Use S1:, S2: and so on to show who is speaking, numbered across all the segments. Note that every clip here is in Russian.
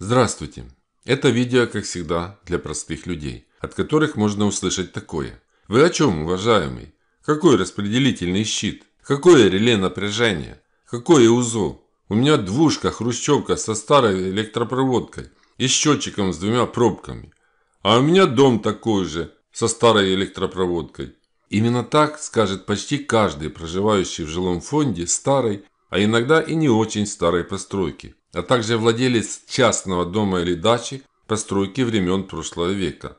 S1: Здравствуйте! Это видео, как всегда, для простых людей, от которых можно услышать такое. Вы о чем, уважаемый? Какой распределительный щит? Какое реле напряжения? Какое УЗО? У меня двушка хрущевка со старой электропроводкой и счетчиком с двумя пробками. А у меня дом такой же, со старой электропроводкой. Именно так скажет почти каждый, проживающий в жилом фонде старой, а иногда и не очень старой постройки а также владелец частного дома или дачи постройки времен прошлого века.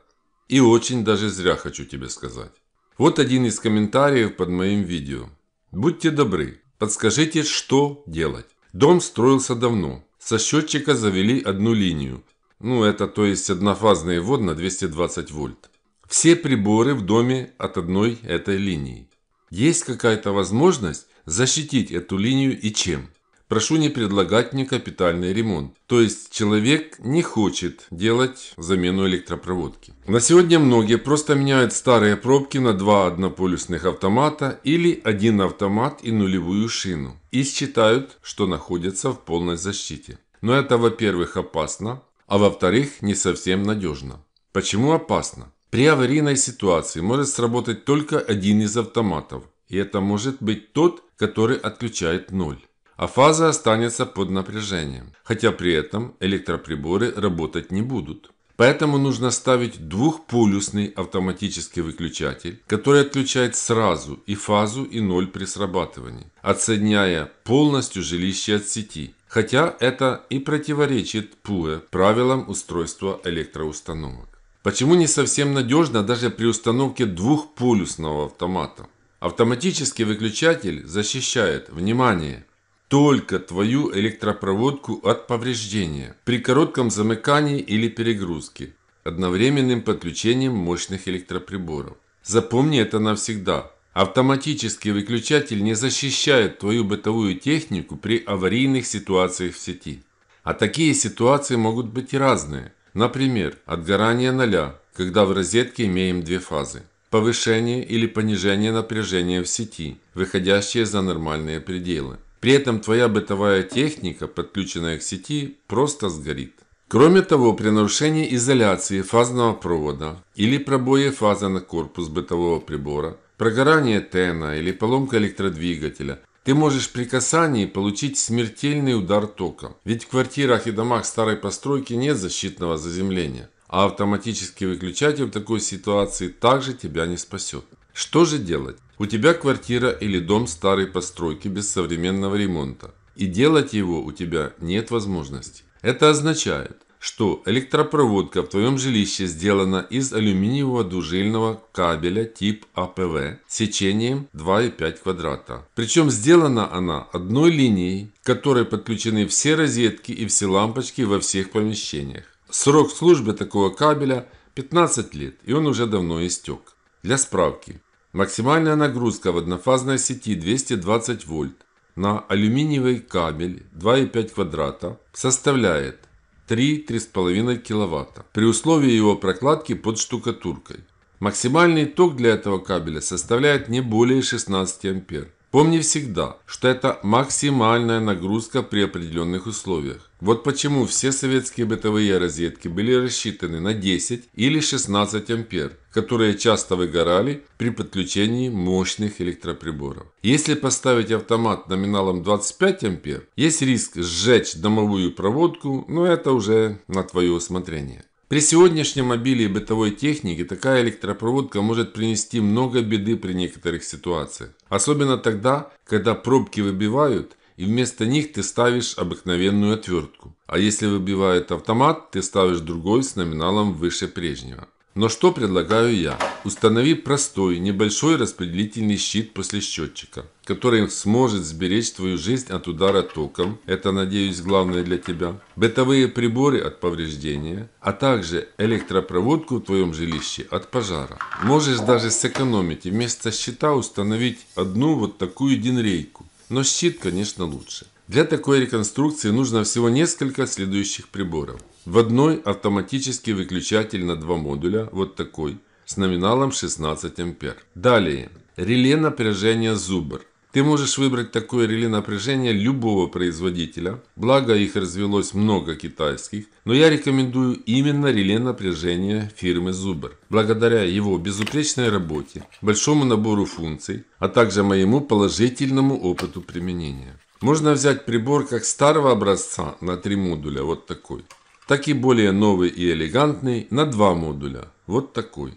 S1: И очень даже зря хочу тебе сказать. Вот один из комментариев под моим видео. Будьте добры, подскажите, что делать. Дом строился давно. Со счетчика завели одну линию. Ну, это то есть однофазный ввод на 220 вольт. Все приборы в доме от одной этой линии. Есть какая-то возможность защитить эту линию и чем? Прошу не предлагать мне капитальный ремонт. То есть человек не хочет делать замену электропроводки. На сегодня многие просто меняют старые пробки на два однополюсных автомата или один автомат и нулевую шину. И считают, что находятся в полной защите. Но это, во-первых, опасно, а во-вторых, не совсем надежно. Почему опасно? При аварийной ситуации может сработать только один из автоматов. И это может быть тот, который отключает ноль а фаза останется под напряжением, хотя при этом электроприборы работать не будут. Поэтому нужно ставить двухполюсный автоматический выключатель, который отключает сразу и фазу, и ноль при срабатывании, отсоединяя полностью жилище от сети. Хотя это и противоречит ПУЭ правилам устройства электроустановок. Почему не совсем надежно даже при установке двухполюсного автомата? Автоматический выключатель защищает, внимание, только твою электропроводку от повреждения при коротком замыкании или перегрузке, одновременным подключением мощных электроприборов. Запомни это навсегда. Автоматический выключатель не защищает твою бытовую технику при аварийных ситуациях в сети. А такие ситуации могут быть разные. Например, отгорание ноля, когда в розетке имеем две фазы. Повышение или понижение напряжения в сети, выходящее за нормальные пределы. При этом твоя бытовая техника, подключенная к сети, просто сгорит. Кроме того, при нарушении изоляции фазного провода или пробое фазы на корпус бытового прибора, прогорание тена или поломка электродвигателя, ты можешь при касании получить смертельный удар током. Ведь в квартирах и домах старой постройки нет защитного заземления, а автоматический выключатель в такой ситуации также тебя не спасет. Что же делать? У тебя квартира или дом старой постройки без современного ремонта. И делать его у тебя нет возможности. Это означает, что электропроводка в твоем жилище сделана из алюминиевого дужильного кабеля тип АПВ с сечением 2,5 квадрата. Причем сделана она одной линией, к которой подключены все розетки и все лампочки во всех помещениях. Срок службы такого кабеля 15 лет, и он уже давно истек. Для справки, Максимальная нагрузка в однофазной сети 220 вольт на алюминиевый кабель 2,5 квадрата составляет 3-3,5 кВт при условии его прокладки под штукатуркой. Максимальный ток для этого кабеля составляет не более 16 ампер. Помни всегда, что это максимальная нагрузка при определенных условиях. Вот почему все советские бытовые розетки были рассчитаны на 10 или 16 ампер, которые часто выгорали при подключении мощных электроприборов. Если поставить автомат номиналом 25 ампер, есть риск сжечь домовую проводку, но это уже на твое усмотрение. При сегодняшнем обилии бытовой техники такая электропроводка может принести много беды при некоторых ситуациях. Особенно тогда, когда пробки выбивают и вместо них ты ставишь обыкновенную отвертку. А если выбивает автомат, ты ставишь другой с номиналом выше прежнего. Но что предлагаю я? Установи простой, небольшой распределительный щит после счетчика, который сможет сберечь твою жизнь от удара током, это, надеюсь, главное для тебя, бытовые приборы от повреждения, а также электропроводку в твоем жилище от пожара. Можешь даже сэкономить и вместо щита установить одну вот такую динрейку. Но щит, конечно, лучше. Для такой реконструкции нужно всего несколько следующих приборов. В одной автоматический выключатель на два модуля, вот такой, с номиналом 16 ампер. Далее, реле напряжения Zuber. Ты можешь выбрать такое реле напряжения любого производителя, благо их развелось много китайских, но я рекомендую именно реле напряжения фирмы Zuber, благодаря его безупречной работе, большому набору функций, а также моему положительному опыту применения. Можно взять прибор как старого образца на три модуля, вот такой, так и более новый и элегантный на два модуля. Вот такой.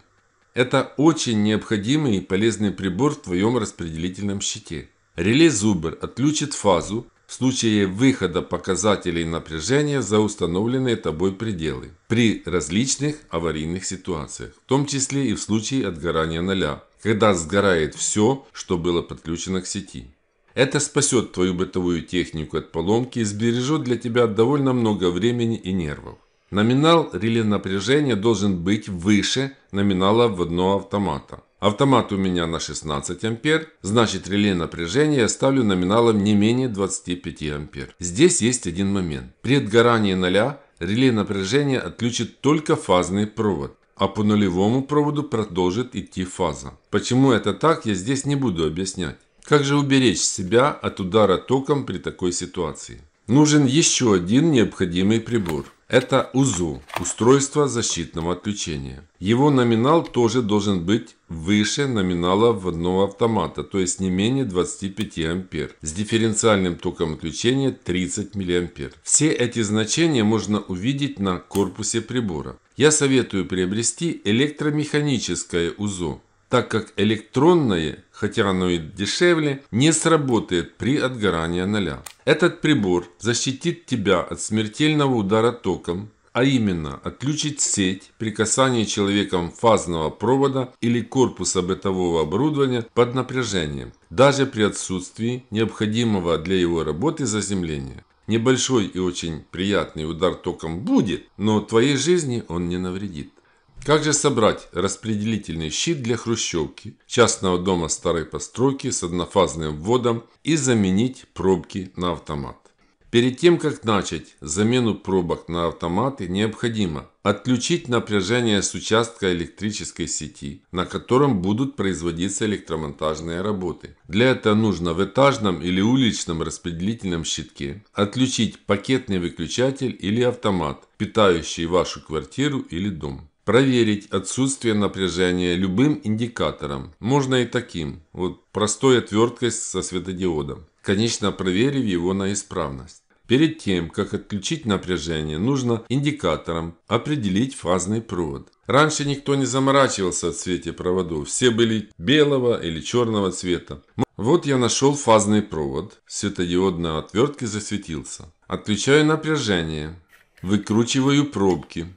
S1: Это очень необходимый и полезный прибор в твоем распределительном щите. Реле Зубер отключит фазу в случае выхода показателей напряжения за установленные тобой пределы при различных аварийных ситуациях, в том числе и в случае отгорания ноля, когда сгорает все, что было подключено к сети. Это спасет твою бытовую технику от поломки и сбережет для тебя довольно много времени и нервов. Номинал реле напряжения должен быть выше номинала вводного автомата. Автомат у меня на 16 ампер, значит реле напряжения я ставлю номиналом не менее 25 ампер. Здесь есть один момент. При отгорании 0 реле напряжения отключит только фазный провод, а по нулевому проводу продолжит идти фаза. Почему это так, я здесь не буду объяснять. Как же уберечь себя от удара током при такой ситуации? Нужен еще один необходимый прибор. Это УЗУ – устройство защитного отключения. Его номинал тоже должен быть выше номинала вводного автомата, то есть не менее 25 ампер, с дифференциальным током отключения 30 мА. Все эти значения можно увидеть на корпусе прибора. Я советую приобрести электромеханическое УЗУ, так как электронное хотя оно и дешевле, не сработает при отгорании ноля. Этот прибор защитит тебя от смертельного удара током, а именно отключить сеть при касании человеком фазного провода или корпуса бытового оборудования под напряжением, даже при отсутствии необходимого для его работы заземления. Небольшой и очень приятный удар током будет, но твоей жизни он не навредит. Как же собрать распределительный щит для хрущевки, частного дома старой постройки с однофазным вводом и заменить пробки на автомат? Перед тем, как начать замену пробок на автоматы, необходимо отключить напряжение с участка электрической сети, на котором будут производиться электромонтажные работы. Для этого нужно в этажном или уличном распределительном щитке отключить пакетный выключатель или автомат, питающий вашу квартиру или дом. Проверить отсутствие напряжения любым индикатором. Можно и таким. Вот простой отверткой со светодиодом. Конечно, проверив его на исправность. Перед тем, как отключить напряжение, нужно индикатором определить фазный провод. Раньше никто не заморачивался о цвете проводов. Все были белого или черного цвета. Вот я нашел фазный провод. Светодиод на отвертке засветился. Отключаю напряжение. Выкручиваю пробки.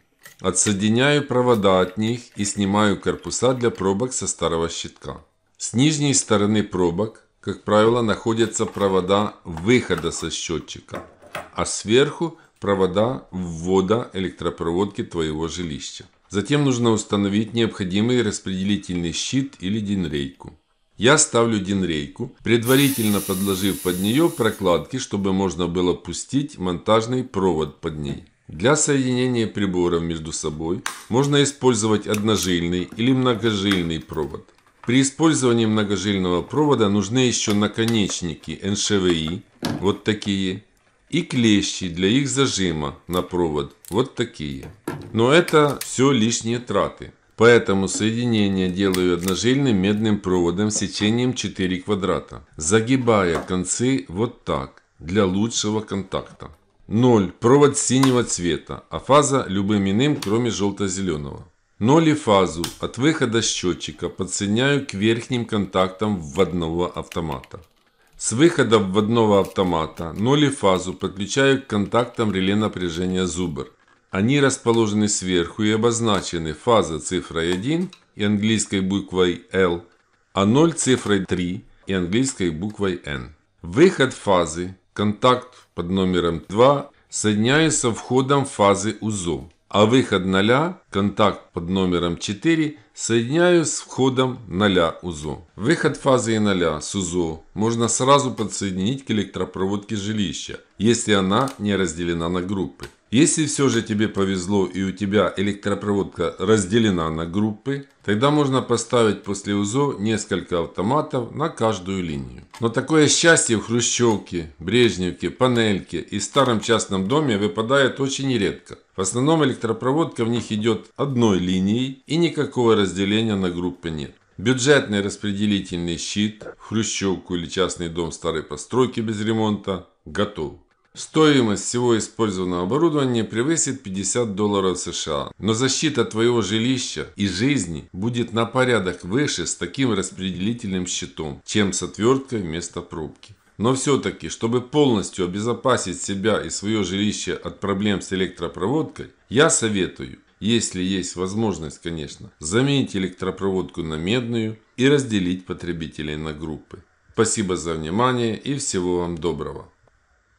S1: Отсоединяю провода от них и снимаю корпуса для пробок со старого щитка. С нижней стороны пробок, как правило, находятся провода выхода со счетчика, а сверху провода ввода электропроводки твоего жилища. Затем нужно установить необходимый распределительный щит или динрейку. Я ставлю динрейку, предварительно подложив под нее прокладки, чтобы можно было пустить монтажный провод под ней. Для соединения приборов между собой можно использовать одножильный или многожильный провод. При использовании многожильного провода нужны еще наконечники НШВИ, вот такие, и клещи для их зажима на провод, вот такие. Но это все лишние траты. Поэтому соединение делаю одножильным медным проводом сечением 4 квадрата, загибая концы вот так, для лучшего контакта. 0. Провод синего цвета, а фаза любым иным, кроме желто-зеленого. 0 и фазу от выхода счетчика подсоединяю к верхним контактам вводного автомата. С выхода вводного автомата 0 и фазу подключаю к контактам реле напряжения зубр. Они расположены сверху и обозначены фаза цифрой 1 и английской буквой L, а 0 цифрой 3 и английской буквой N. Выход фазы Контакт под номером 2 соединяется входом фазы УЗО, а выход 0, контакт под номером 4, соединяю с входом 0 УЗО. Выход фазы и 0 с УЗО можно сразу подсоединить к электропроводке жилища, если она не разделена на группы. Если все же тебе повезло и у тебя электропроводка разделена на группы, тогда можно поставить после УЗО несколько автоматов на каждую линию. Но такое счастье в Хрущевке, Брежневке, Панельке и старом частном доме выпадает очень редко. В основном электропроводка в них идет одной линией и никакого разделения на группы нет. Бюджетный распределительный щит, хрущевку или частный дом старой постройки без ремонта готов. Стоимость всего использованного оборудования превысит 50 долларов США. Но защита твоего жилища и жизни будет на порядок выше с таким распределительным щитом, чем с отверткой вместо пробки. Но все-таки, чтобы полностью обезопасить себя и свое жилище от проблем с электропроводкой, я советую, если есть возможность, конечно, заменить электропроводку на медную и разделить потребителей на группы. Спасибо за внимание и всего вам доброго.